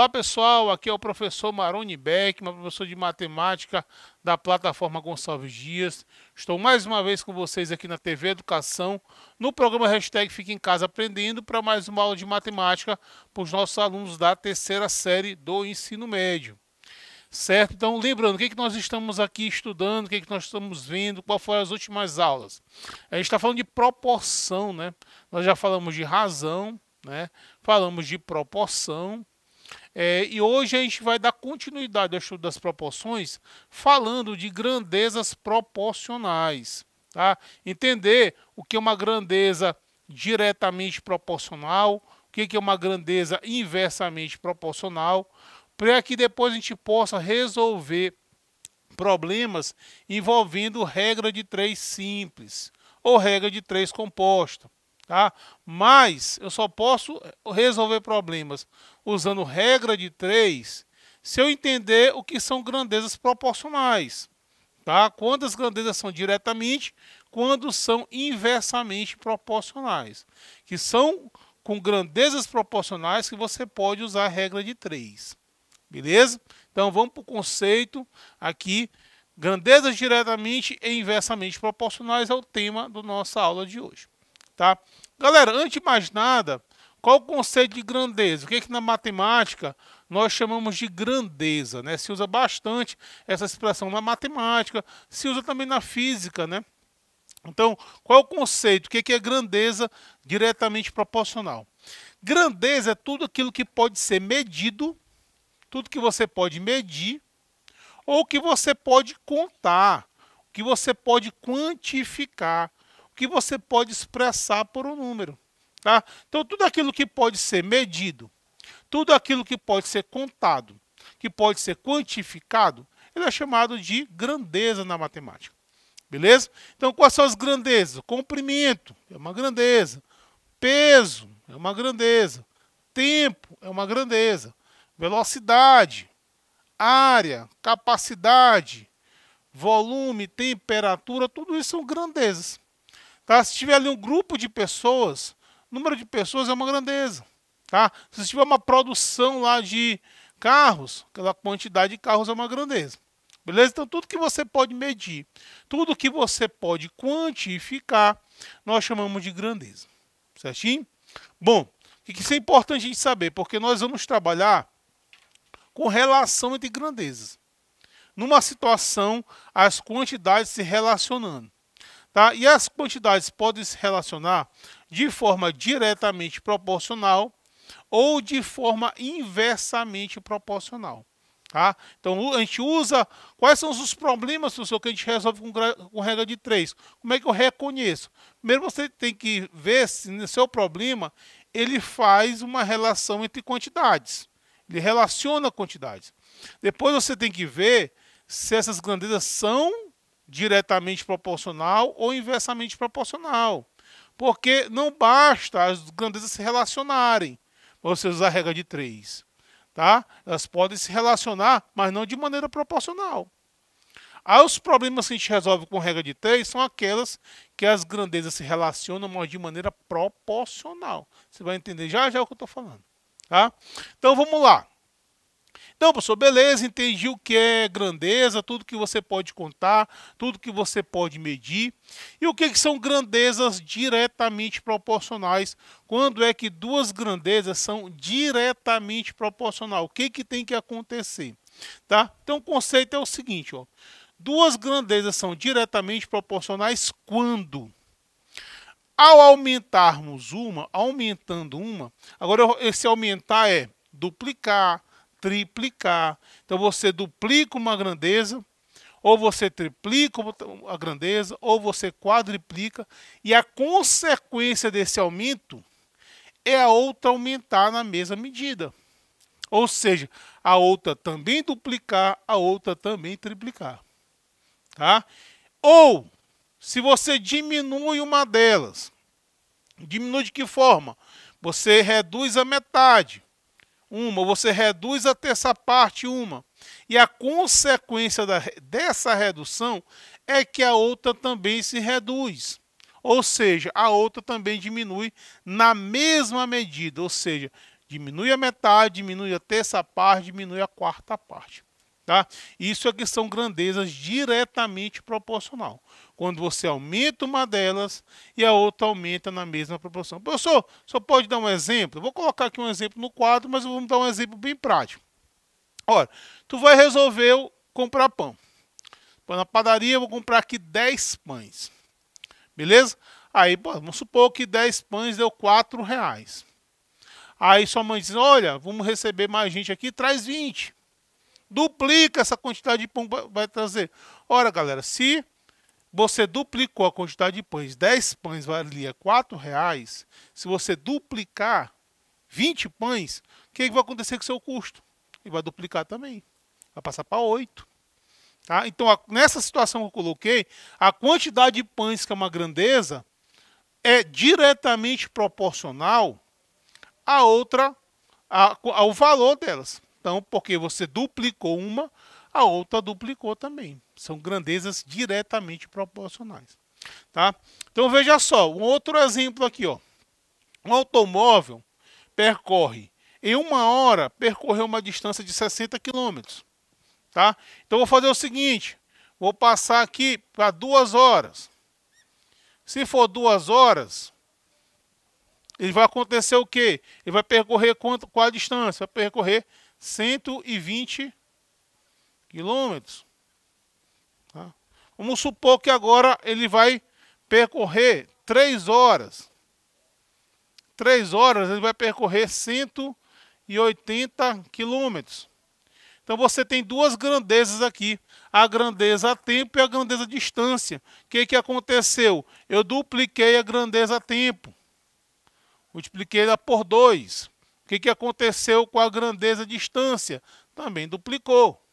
Olá pessoal, aqui é o professor Maroni uma professor de matemática da plataforma Gonçalves Dias. Estou mais uma vez com vocês aqui na TV Educação, no programa Hashtag Fique em Casa Aprendendo, para mais uma aula de matemática para os nossos alunos da terceira série do ensino médio. Certo? Então, lembrando, o que, é que nós estamos aqui estudando, o que, é que nós estamos vendo, qual foram as últimas aulas. A gente está falando de proporção, né? Nós já falamos de razão, né? Falamos de proporção, é, e hoje a gente vai dar continuidade ao estudo das proporções falando de grandezas proporcionais. Tá? Entender o que é uma grandeza diretamente proporcional, o que é uma grandeza inversamente proporcional, para que depois a gente possa resolver problemas envolvendo regra de três simples ou regra de três composta. Tá? Mas eu só posso resolver problemas usando regra de 3 se eu entender o que são grandezas proporcionais. Tá? Quantas grandezas são diretamente, quando são inversamente proporcionais. Que são com grandezas proporcionais que você pode usar a regra de 3. Beleza? Então vamos para o conceito aqui. Grandezas diretamente e inversamente proporcionais é o tema da nossa aula de hoje tá? Galera, antes de mais nada, qual o conceito de grandeza? O que, é que na matemática nós chamamos de grandeza, né? Se usa bastante essa expressão na matemática, se usa também na física, né? Então, qual é o conceito? O que é, que é grandeza diretamente proporcional? Grandeza é tudo aquilo que pode ser medido, tudo que você pode medir, ou que você pode contar, que você pode quantificar, que você pode expressar por um número. Tá? Então, tudo aquilo que pode ser medido, tudo aquilo que pode ser contado, que pode ser quantificado, ele é chamado de grandeza na matemática. Beleza? Então, quais são as grandezas? Comprimento é uma grandeza. Peso é uma grandeza. Tempo é uma grandeza. Velocidade, área, capacidade, volume, temperatura, tudo isso são grandezas. Tá? Se tiver ali um grupo de pessoas, número de pessoas é uma grandeza. Tá? Se tiver uma produção lá de carros, aquela quantidade de carros é uma grandeza. Beleza? Então, tudo que você pode medir, tudo que você pode quantificar, nós chamamos de grandeza. Certinho? Bom, o que isso é importante a gente saber? Porque nós vamos trabalhar com relação entre grandezas. Numa situação, as quantidades se relacionando. Tá? E as quantidades podem se relacionar de forma diretamente proporcional ou de forma inversamente proporcional. Tá? Então a gente usa quais são os problemas professor, que a gente resolve com, com regra de 3. Como é que eu reconheço? Primeiro você tem que ver se no seu problema ele faz uma relação entre quantidades. Ele relaciona quantidades. Depois você tem que ver se essas grandezas são diretamente proporcional ou inversamente proporcional. Porque não basta as grandezas se relacionarem. para Você usar a regra de 3. Tá? Elas podem se relacionar, mas não de maneira proporcional. Aí os problemas que a gente resolve com regra de 3 são aquelas que as grandezas se relacionam, mas de maneira proporcional. Você vai entender já já é o que eu estou falando. Tá? Então vamos lá. Então, pessoal, beleza, entendi o que é grandeza, tudo que você pode contar, tudo que você pode medir. E o que, que são grandezas diretamente proporcionais? Quando é que duas grandezas são diretamente proporcionais? O que, que tem que acontecer? Tá? Então, o conceito é o seguinte: ó. duas grandezas são diretamente proporcionais quando ao aumentarmos uma, aumentando uma, agora esse aumentar é duplicar, triplicar. Então você duplica uma grandeza, ou você triplica a grandeza, ou você quadriplica, e a consequência desse aumento é a outra aumentar na mesma medida. Ou seja, a outra também duplicar, a outra também triplicar. Tá? Ou, se você diminui uma delas, diminui de que forma? Você reduz a metade uma, você reduz a terça parte uma. E a consequência da, dessa redução é que a outra também se reduz. Ou seja, a outra também diminui na mesma medida, ou seja, diminui a metade, diminui a terça parte, diminui a quarta parte. Tá? Isso é que são grandezas diretamente proporcional. Quando você aumenta uma delas e a outra aumenta na mesma proporção. Professor, só pode dar um exemplo? Vou colocar aqui um exemplo no quadro, mas vamos dar um exemplo bem prático. Olha, tu vai resolver comprar pão. Vou na padaria, vou comprar aqui 10 pães. Beleza? Aí, vamos supor que 10 pães deu 4 reais. Aí sua mãe diz, olha, vamos receber mais gente aqui, traz 20. Duplica essa quantidade de pão vai trazer. Ora, galera, se você duplicou a quantidade de pães, 10 pães valia 4 reais. Se você duplicar 20 pães, o que, é que vai acontecer com o seu custo? E vai duplicar também. Vai passar para 8. Tá? Então, a, nessa situação que eu coloquei, a quantidade de pães, que é uma grandeza, é diretamente proporcional à outra, a, ao valor delas. Então, porque você duplicou uma, a outra duplicou também. São grandezas diretamente proporcionais, tá? Então veja só, um outro exemplo aqui, ó. Um automóvel percorre em uma hora percorreu uma distância de 60 km, tá? Então vou fazer o seguinte, vou passar aqui para duas horas. Se for duas horas, ele vai acontecer o quê? Ele vai percorrer quanto, qual a distância? Vai percorrer 120 quilômetros. Tá? Vamos supor que agora ele vai percorrer 3 horas. 3 horas ele vai percorrer 180 quilômetros. Então você tem duas grandezas aqui, a grandeza tempo e a grandeza distância. O que, que aconteceu? Eu dupliquei a grandeza tempo, multipliquei ela por 2 que, que aconteceu com a grandeza distância? Também duplicou.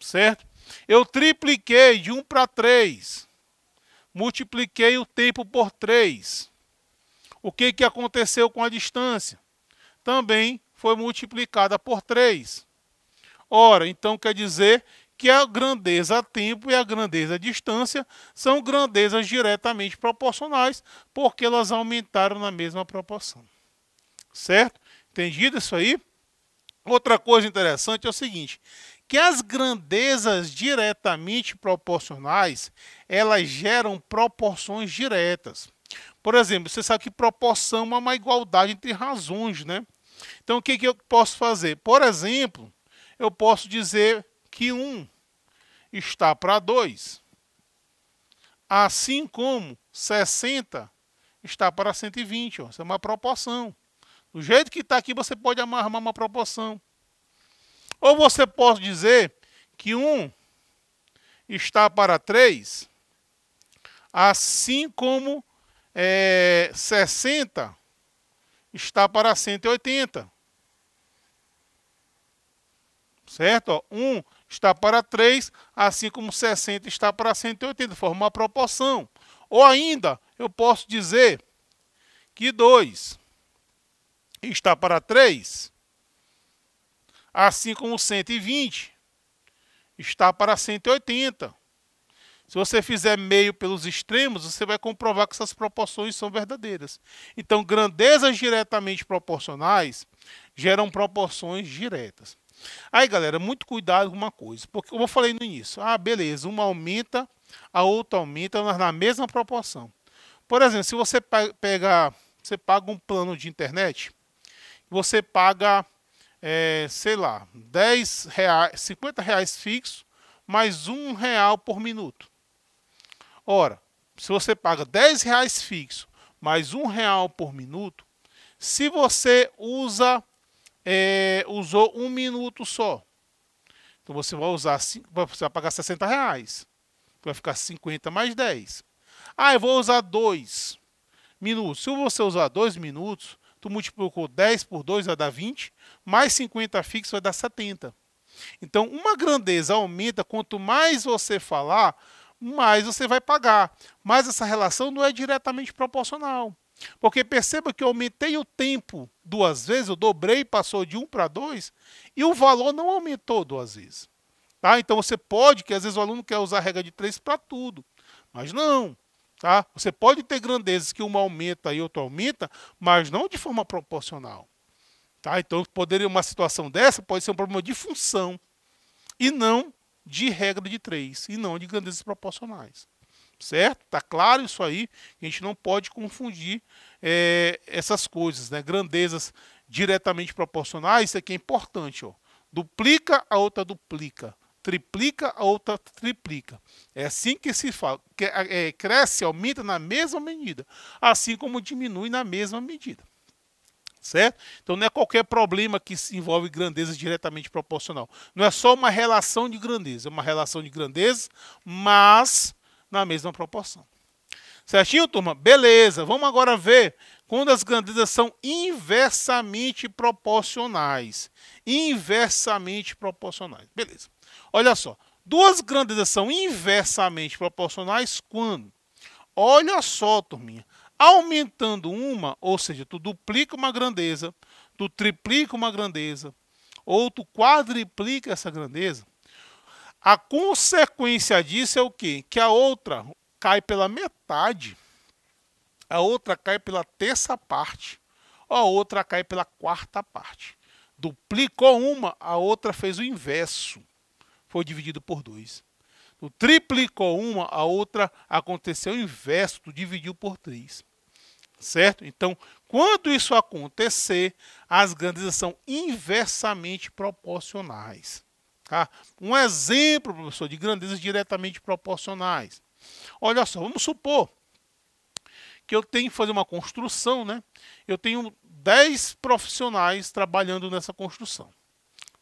Certo? Eu tripliquei de 1 para 3. Multipliquei o tempo por 3. O que, que aconteceu com a distância? Também foi multiplicada por 3. Ora, então quer dizer que a grandeza tempo e a grandeza distância são grandezas diretamente proporcionais, porque elas aumentaram na mesma proporção. Certo? Entendido isso aí? Outra coisa interessante é o seguinte, que as grandezas diretamente proporcionais, elas geram proporções diretas. Por exemplo, você sabe que proporção é uma igualdade entre razões, né? Então, o que, que eu posso fazer? Por exemplo, eu posso dizer que 1 está para 2, assim como 60 está para 120. Ó, isso é uma proporção. Do jeito que está aqui, você pode amarrar uma proporção. Ou você pode dizer que 1 está para 3, assim como é, 60 está para 180. Certo? 1 está para 3, assim como 60 está para 180, forma uma proporção. Ou ainda, eu posso dizer que 2 está para 3, assim como 120 está para 180. Se você fizer meio pelos extremos, você vai comprovar que essas proporções são verdadeiras. Então, grandezas diretamente proporcionais geram proporções diretas. Aí, galera, muito cuidado com uma coisa, porque como eu falei no início, ah, beleza, uma aumenta, a outra aumenta, mas na mesma proporção. Por exemplo, se você pega, você paga um plano de internet você paga, é, sei lá, 10 reais, 50 reais fixo, mais um real por minuto. Ora, se você paga 10 reais fixo, mais um real por minuto, se você usa é, usou um minuto só, então você vai usar você vai pagar 60 reais, vai ficar 50 mais 10. Ah, eu vou usar dois minutos. Se você usar dois minutos, tu multiplicou 10 por 2 vai dar 20, mais 50 fixo vai dar 70. Então, uma grandeza aumenta quanto mais você falar, mais você vai pagar. Mas essa relação não é diretamente proporcional. Porque perceba que eu aumentei o tempo duas vezes, eu dobrei, passou de um para dois, e o valor não aumentou duas vezes. Tá? Então você pode, que às vezes o aluno quer usar a regra de três para tudo. Mas não, Tá? Você pode ter grandezas que uma aumenta e outra aumenta, mas não de forma proporcional. Tá? Então, poderia uma situação dessa pode ser um problema de função e não de regra de três, e não de grandezas proporcionais. Certo? Está claro isso aí? A gente não pode confundir é, essas coisas. Né? Grandezas diretamente proporcionais, isso aqui é importante. Ó. Duplica, a outra duplica triplica, a outra triplica. É assim que se fala. É, cresce, aumenta na mesma medida, assim como diminui na mesma medida. Certo? Então não é qualquer problema que se envolve grandeza diretamente proporcional. Não é só uma relação de grandeza, é uma relação de grandeza, mas na mesma proporção. Certinho, turma? Beleza. Vamos agora ver quando as grandezas são inversamente proporcionais. Inversamente proporcionais. Beleza. Olha só, duas grandezas são inversamente proporcionais quando, olha só, turminha, aumentando uma, ou seja, tu duplica uma grandeza, tu triplica uma grandeza, ou tu quadriplica essa grandeza, a consequência disso é o quê? Que a outra cai pela metade, a outra cai pela terça parte, a outra cai pela quarta parte. Duplicou uma, a outra fez o inverso foi dividido por dois. Então, triplicou uma, a outra aconteceu o inverso, tu dividiu por três. Certo? Então, quando isso acontecer, as grandezas são inversamente proporcionais. Tá? Um exemplo, professor, de grandezas diretamente proporcionais. Olha só, vamos supor que eu tenho que fazer uma construção, né? Eu tenho 10 profissionais trabalhando nessa construção.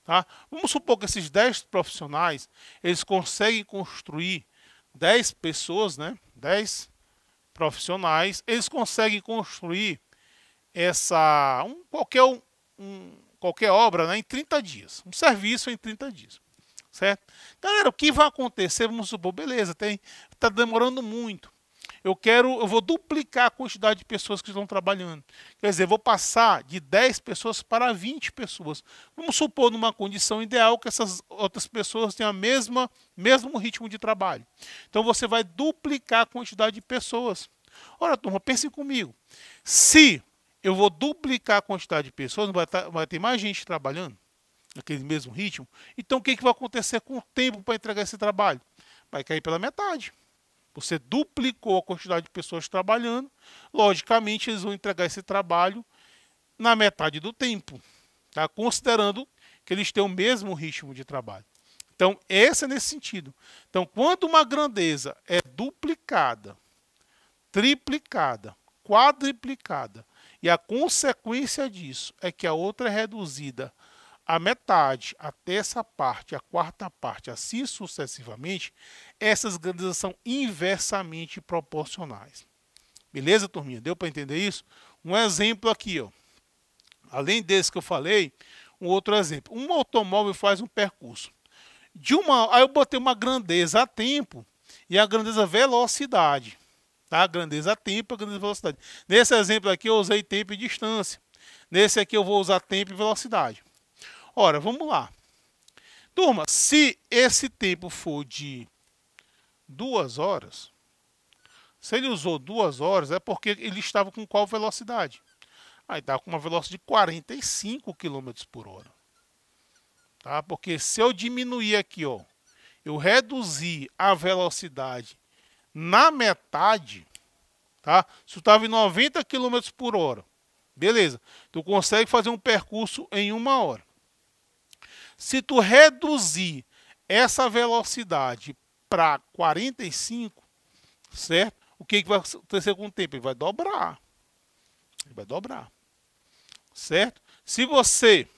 Tá? Vamos supor que esses 10 profissionais, eles conseguem construir 10 pessoas, né? 10 profissionais, eles conseguem construir essa um, qualquer, um, qualquer obra né, em 30 dias, um serviço em 30 dias. Certo? Galera, o que vai acontecer? Vamos supor, beleza, tem está demorando muito eu quero, eu vou duplicar a quantidade de pessoas que estão trabalhando. Quer dizer, vou passar de 10 pessoas para 20 pessoas. Vamos supor numa condição ideal que essas outras pessoas tenham a mesma mesmo ritmo de trabalho. Então você vai duplicar a quantidade de pessoas. Ora, turma, pense comigo. Se eu vou duplicar a quantidade de pessoas, vai, tá, ter mais gente trabalhando naquele mesmo ritmo. Então o que, que vai acontecer com o tempo para entregar esse trabalho? Vai cair pela metade. Você duplicou a quantidade de pessoas trabalhando, logicamente eles vão entregar esse trabalho na metade do tempo, tá? considerando que eles têm o mesmo ritmo de trabalho. Então, esse é nesse sentido. Então, quando uma grandeza é duplicada, triplicada, quadriplicada, e a consequência disso é que a outra é reduzida a metade, a terça parte, a quarta parte, assim sucessivamente, essas grandezas são inversamente proporcionais. Beleza, turminha? Deu para entender isso? Um exemplo aqui, ó. Além desse que eu falei, um outro exemplo. Um automóvel faz um percurso. De uma, aí eu botei uma grandeza a tempo e a grandeza velocidade. Tá? A grandeza tempo e a grandeza velocidade. Nesse exemplo aqui eu usei tempo e distância. Nesse aqui eu vou usar tempo e velocidade. Ora, vamos lá. Turma, se esse tempo for de duas horas, se ele usou duas horas, é porque ele estava com qual velocidade? Aí ah, estava com uma velocidade de 45 km por hora. Tá? Porque se eu diminuir aqui, ó, eu reduzir a velocidade na metade, tá? se eu estava em 90 km por hora, beleza, tu consegue fazer um percurso em uma hora. Se tu reduzir essa velocidade para 45, certo? O que, que vai acontecer com o tempo? Ele vai dobrar. Ele vai dobrar. Certo? Se você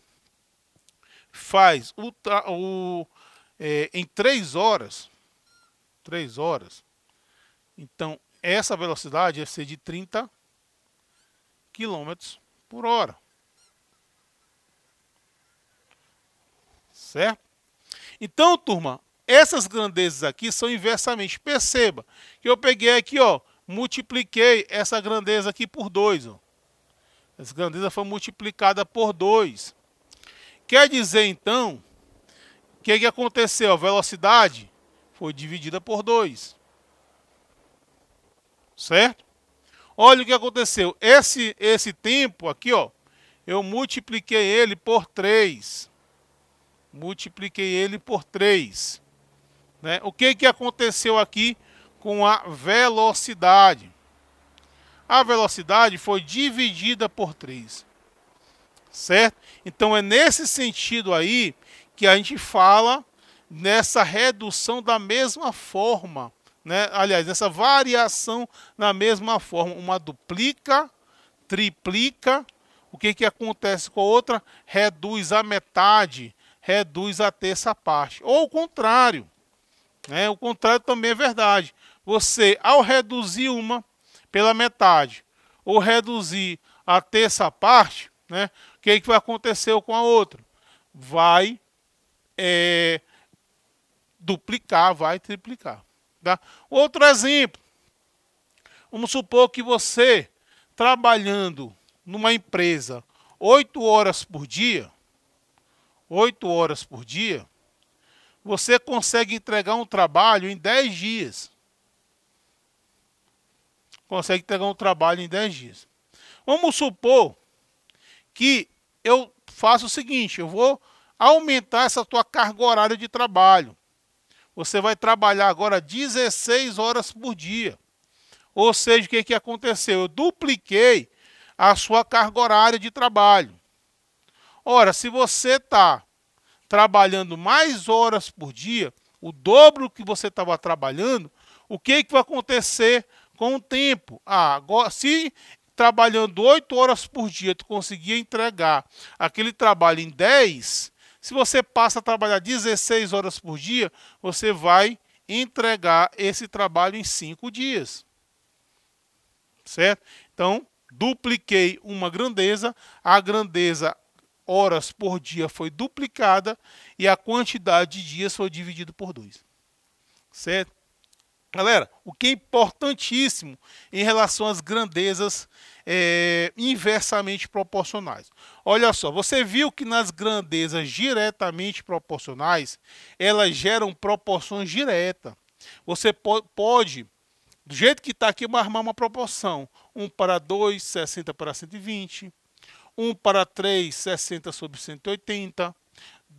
faz o, o é, em 3 horas, 3 horas, então essa velocidade vai ser de 30 km por hora. certo? Então, turma, essas grandezas aqui são inversamente. Perceba que eu peguei aqui, ó, multipliquei essa grandeza aqui por 2, ó. Essa grandeza foi multiplicada por 2. Quer dizer, então, o que, que aconteceu? A velocidade foi dividida por 2. Certo? Olha o que aconteceu. Esse, esse tempo aqui, ó, eu multipliquei ele por 3 multipliquei ele por 3. Né? O que, que aconteceu aqui com a velocidade? A velocidade foi dividida por 3. Certo? Então é nesse sentido aí que a gente fala nessa redução da mesma forma. Né? Aliás, nessa variação na mesma forma. Uma duplica, triplica. O que, que acontece com a outra? Reduz a metade reduz a terça parte. Ou o contrário. Né? O contrário também é verdade. Você, ao reduzir uma pela metade, ou reduzir a terça parte, né? o que, é que vai acontecer com a outra? Vai é, duplicar, vai triplicar. Tá? Outro exemplo. Vamos supor que você, trabalhando numa empresa oito horas por dia, oito horas por dia, você consegue entregar um trabalho em 10 dias. Consegue entregar um trabalho em 10 dias. Vamos supor que eu faça o seguinte: eu vou aumentar essa tua carga horária de trabalho. Você vai trabalhar agora 16 horas por dia. Ou seja, o que, que aconteceu? Eu dupliquei a sua carga horária de trabalho. Ora, se você está trabalhando mais horas por dia, o dobro que você estava trabalhando, o que, que vai acontecer com o tempo? Ah, agora, se trabalhando 8 horas por dia tu conseguia entregar aquele trabalho em 10, se você passa a trabalhar 16 horas por dia, você vai entregar esse trabalho em 5 dias. Certo? Então, dupliquei uma grandeza, a grandeza horas por dia foi duplicada e a quantidade de dias foi dividida por dois. Certo? Galera, o que é importantíssimo em relação às grandezas é, inversamente proporcionais. Olha só, você viu que nas grandezas diretamente proporcionais, elas geram proporções diretas. Você po pode, do jeito que está aqui, armar uma proporção. 1 para 2, 60 para 120, 1 para 3, 60 sobre 180.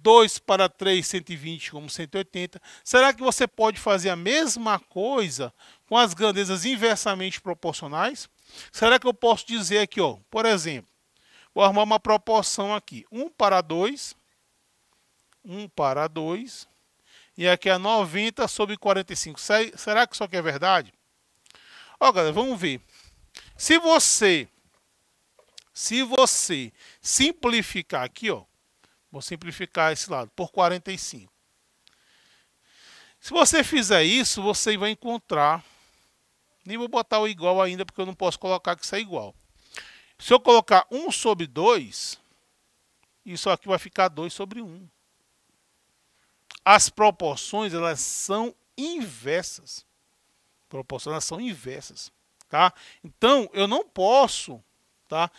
2 para 3, 120 como 180. Será que você pode fazer a mesma coisa com as grandezas inversamente proporcionais? Será que eu posso dizer aqui, ó, por exemplo, vou arrumar uma proporção aqui, 1 para 2, 1 para 2, e aqui é 90 sobre 45. Será que isso aqui é verdade? Ó, galera, vamos ver. Se você se você simplificar aqui, ó, vou simplificar esse lado, por 45. Se você fizer isso, você vai encontrar... Nem vou botar o igual ainda, porque eu não posso colocar que isso é igual. Se eu colocar 1 sobre 2, isso aqui vai ficar 2 sobre 1. As proporções, elas são inversas. Proporções, elas são inversas. Tá? Então, eu não posso Tá?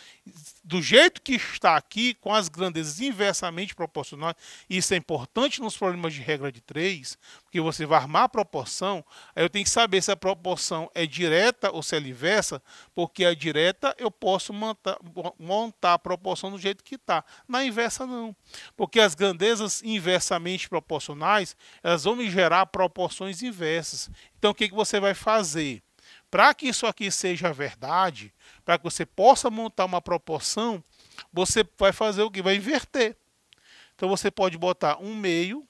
Do jeito que está aqui, com as grandezas inversamente proporcionais, isso é importante nos problemas de regra de 3, porque você vai armar a proporção, aí eu tenho que saber se a proporção é direta ou se é inversa, porque a direta eu posso montar, montar a proporção do jeito que está. Na inversa, não. Porque as grandezas inversamente proporcionais, elas vão me gerar proporções inversas. Então, o que, que você vai fazer? Para que isso aqui seja verdade, para que você possa montar uma proporção, você vai fazer o que? Vai inverter. Então você pode botar um meio,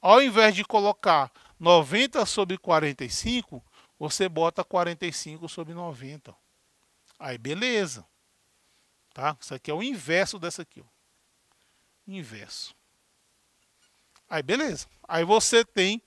ao invés de colocar 90 sobre 45, você bota 45 sobre 90. Aí beleza. Tá? Isso aqui é o inverso dessa aqui. Ó. Inverso. Aí beleza. Aí você tem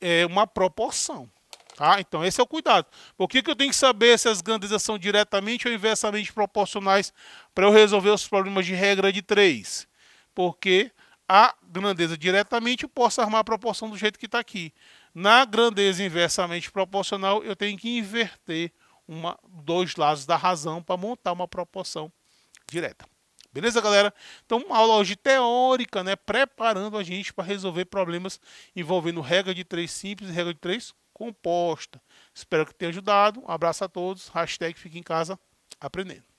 é, uma proporção. Tá? Então, esse é o cuidado. Por que, que eu tenho que saber se as grandezas são diretamente ou inversamente proporcionais para eu resolver os problemas de regra de 3? Porque a grandeza diretamente eu posso armar a proporção do jeito que está aqui. Na grandeza inversamente proporcional, eu tenho que inverter uma, dois lados da razão para montar uma proporção direta. Beleza, galera? Então, uma aula hoje teórica, né? Preparando a gente para resolver problemas envolvendo regra de três simples e regra de três composta. Espero que tenha ajudado. Um abraço a todos. Hashtag fique em casa aprendendo.